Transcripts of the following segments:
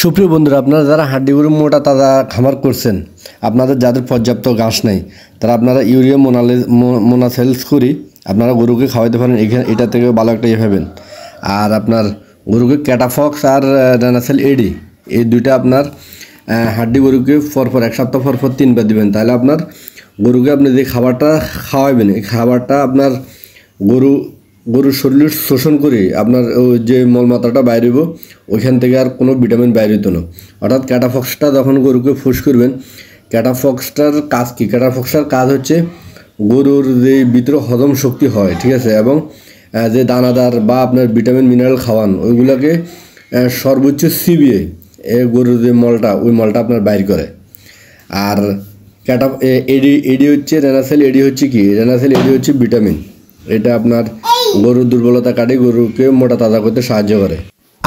সুপ্রিয় বন্ধুরা আপনারা যারা হাড্ডিগুড়ি মোটা তাজা খামার করছেন আপনাদের যাদের পর্যাপ্ত ঘাস নেই তারা আপনারা ইউরিয়া মোনালে মোনাসেলস করি আপনারা গরুকে খাওয়াইতে পারেন এখানে এটা থেকে ভালো একটা ইয়ে পাবেন আর আপনার গরুকে ক্যাটাফক্স আর ডানাসেল এডি এই দুইটা আপনার হাড্ডি গরুকে পরপর এক সপ্তাহ পরপর তিনবার দেবেন তাহলে আপনার গরুকে আপনি যে খাবারটা খাওয়াবেন এই খাবারটা আপনার গরু গরুর শরীর শোষণ করে আপনার যে মলমাত্রাটা বাইরে হইব ওইখান থেকে আর কোনো ভিটামিন বাইরে হতো না অর্থাৎ ক্যাটাফক্সটা যখন গরুকে ফুস করবেন ক্যাটাফক্সটার কাজ কী ক্যাটাফক্সটার কাজ হচ্ছে গরুর যে ভিতরে হজম শক্তি হয় ঠিক আছে এবং যে দানাদার বা আপনার ভিটামিন মিনারেল খাওয়ান ওইগুলোকে সর্বোচ্চ সিবিয়ে এ গরুর যে মলটা ওই মলটা আপনার বাইর করে আর ক্যাটা এডি এডি হচ্ছে রেনাসেল এডি হচ্ছে কি রেনাসেল এডি হচ্ছে ভিটামিন এটা আপনার গরুর দুর্বলতা কাটে গরুকে মোটা তাজা করতে সাহায্য করে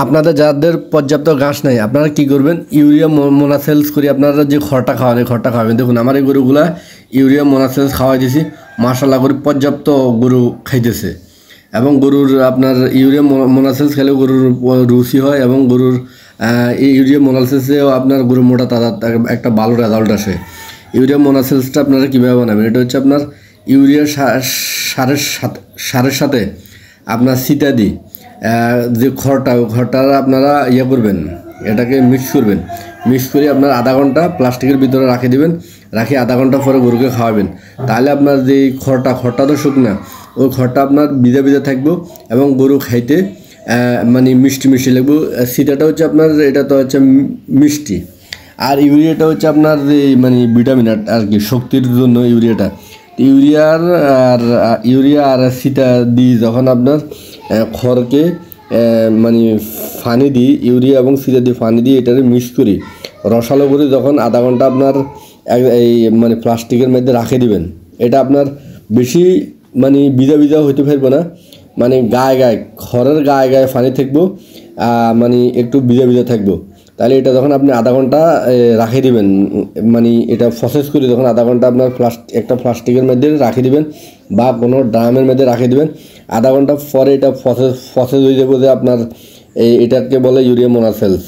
আপনাদের যাদের পর্যাপ্ত ঘাস নাই আপনারা কি করবেন ইউরিয়া মোনাসেলস করে আপনারা যে খড়টা খাওয়ান এই খড়টা খাওয়াবেন দেখুন আমার এই গরুগুলা ইউরিয়া মোনাসেলস খাওয়াই দিয়েছি মাসাল্লা করে পর্যাপ্ত গরু খাইতেছে এবং গরুর আপনার ইউরিয়া মোনাসেলস খেলে গরুর রুচি হয় এবং গরুর ইউরিয়া মোনাসেলসেও আপনার গরু মোটা তাজা একটা ভালো রেজাল্ট আসে ইউরিয়া মোনাসেলসটা আপনারা কীভাবে বানাবেন এটা হচ্ছে আপনার ইউরিয়া সারের সাথে সারের সাথে আপনার সিটাদি যে খড়টা ওই খড়টা আপনারা ইয়ে করবেন এটাকে মিক্স করবেন মিক্স করে আপনার আধা ঘন্টা প্লাস্টিকের ভিতরে রাখে দেবেন রাখি আধা ঘন্টা পরে গরুকে খাওয়াবেন তাহলে আপনার যে খড়টা খড়টা তো শুকনা ওই খড়টা আপনার ভিজা ভিজা থাকবে এবং গরু খাইতে মানে মিষ্টি মিষ্টি লাগবে সিটাটা হচ্ছে আপনার এটা তো হচ্ছে মিষ্টি আর ইউরিয়াটা হচ্ছে আপনার যে মানে ভিটামিন আর কি শক্তির জন্য ইউরিয়াটা ইউরিয়ার আর ইউরিয়া আর সিটা দিই যখন আপনার খড়কে মানে ফানি দিই ইউরিয়া এবং সিটা দিয়ে ফানি দিয়ে এটা মিক্স করি রসালো করে যখন আধা ঘন্টা আপনার এই মানে প্লাস্টিকের মধ্যে রাখে দিবেন এটা আপনার বেশি মানে বিজা বিজা হইতে পারবে না মানে গায়ে গায়ে খড়ের গায়ে গায়ে ফানি থাকবো মানে একটু বিজা ভিজা থাকবো তাহলে এটা যখন আপনি আধা ঘন্টা রাখে দিবেন মানে এটা প্রসেস করে যখন আধা ঘন্টা আপনার প্লাস্টিক একটা প্লাস্টিকের মধ্যে রাখে দিবেন বা কোনো ড্রামের মধ্যে রাখে দিবেন আধা ঘন্টা পরে এটা প্রসেস প্রসেস হয়ে যাবে যে আপনার এই এটাকে বলে ইউরিয়া মোনাসেলস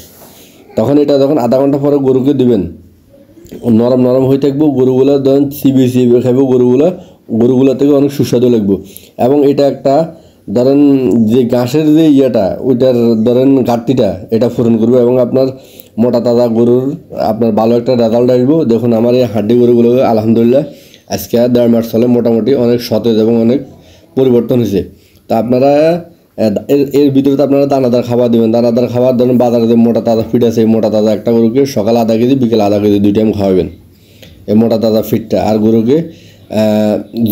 তখন এটা যখন আধা ঘন্টা পরে গরুকে দিবেন নরম নরম হয়ে থাকবো গরুগুলো ধরেন সিবি সিবি খাইব গরুগুলো গরুগুলো থেকে অনেক সুস্বাদু লাগবে এবং এটা একটা ধরেন যে ঘাসের যে ইয়েটা ওইটার ধরেন ঘাটতিটা এটা পূরণ করবো এবং আপনার মোটা তাজা গরুর আপনার ভালো একটা রেজাল্ট আসবো দেখুন আমার এই হাড্ডি গরুগুলো আলহামদুলিল্লাহ আজকে আর দেড় মাস চলে মোটামুটি অনেক সতেজ এবং অনেক পরিবর্তন হয়েছে তা আপনারা এর এর ভিতরে তো আপনারা দানাদার খাবার দেবেন দানাদার খাবার ধরেন বাজারে যে মোটা তাজা ফিট আছে এই মোটা তাজা একটা গরুকে সকাল আধা কেজি বিকেল আধা কেজি দুই টাইম খাওয়াবেন এই মোটা তাজা ফিটটা আর গরুকে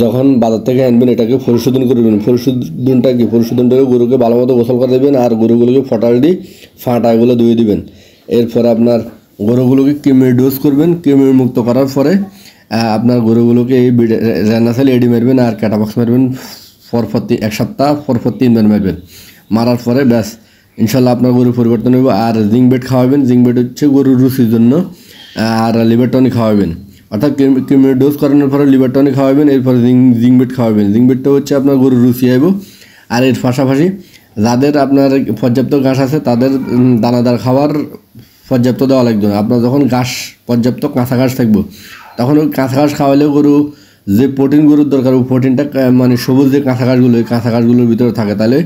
যখন বাজার থেকে আনবেন এটাকে পরিশোধন করবেন পরিশোধনটা কি পরিশোধনটাকে গরুকে ভালো মতো গোসল করে দেবেন আর গরুগুলোকে ফটাল দিয়ে ফাঁটাগুলো ধুয়ে দেবেন এরপর আপনার গরুগুলোকে কেমির ডোজ করবেন কেমির মুক্ত করার পরে আপনার গরুগুলোকে এই রান্নাশালে এডি মারবেন আর ক্যাটাবক্স মারবেন পরপর এক সপ্তাহ পরপর তিনবার মারবেন মারার পরে ব্যাস ইনশাল্লাহ আপনার গরু পরিবর্তন হবে আর জিঙ্ক বেড খাওয়াবেন জিঙ্ক বেড হচ্ছে গরুর রুচির জন্য আর লিবেটনি খাওয়াবেন অর্থাৎ ডোজ করানোর পরে লিভার টনে খাওয়াবেন এরপরে জিং জিংবেট খাওয়াবেন জিংবেটটা হচ্ছে আপনার গরুর রুচি আইব আর এর পাশাপাশি যাদের আপনার পর্যাপ্ত ঘাস আছে তাদের দানাদার খাওয়ার পর্যাপ্ত দেওয়া লাগবে না আপনার যখন ঘাস পর্যাপ্ত কাঁচা ঘাস থাকবো তখন ওই কাঁচা ঘাস খাওয়ালেও গরু যে প্রোটিন গরুর দরকার ওই প্রোটিনটা মানে সবুজ যে কাঁচা ঘাসগুলো ওই কাঁচা ঘাসগুলোর ভিতরে থাকে তাহলে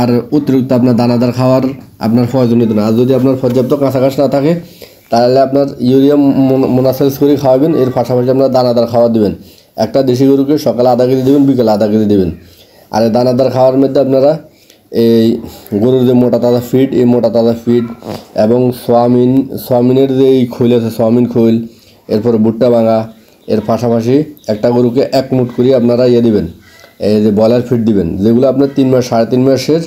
আর অতিরিক্ত আপনার দানাদার খাওয়ার আপনার প্রয়োজনীয় না আর যদি আপনার পর্যাপ্ত কাঁচা ঘাস না থাকে তাহলে আপনার ইউরিয়া মোনাসাইলস করে খাওয়াবেন এর পাশাপাশি আপনার দানাদার খাওয়া দেবেন একটা দেশি গরুকে সকালে আধা কেজি দেবেন বিকেলে আধা কেজি দেবেন আর দানাদার খাওয়ার মধ্যে আপনারা এই গরুর যে মোটা তাজা ফিড এই মোটা তাজা ফিড এবং সোয়ামিন সোয়ামিনের যে এই খৈল আছে সোয়ামিন খৈল এরপর ভুট্টা ভাঙা এর পাশাপাশি একটা গরুকে এক মুট করে আপনারা ইয়ে দেবেন এই যে বয়লার ফিড দিবেন যেগুলো আপনার তিন মাস সাড়ে তিন মাসের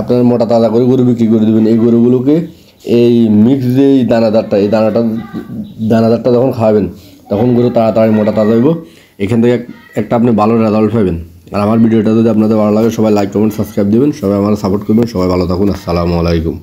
আপনার মোটা তাজা করে গরু বিক্রি করে দেবেন এই গরুগুলোকে এই মিক্স যে এই দানাদারটা এই দানাটা দানাদারটা যখন খাওয়াবেন তখন কিন্তু তাড়াতাড়ি মোটা তাজা হইব এখান থেকে একটা আপনি ভালো রেজাল্ট পাবেন আর আমার ভিডিওটা যদি আপনাদের ভালো লাগে সবাই লাইক কমেন্ট সাবস্ক্রাইব দেবেন সবাই আমার সাপোর্ট করবেন সবাই ভালো থাকুন আসসালামু আলাইকুম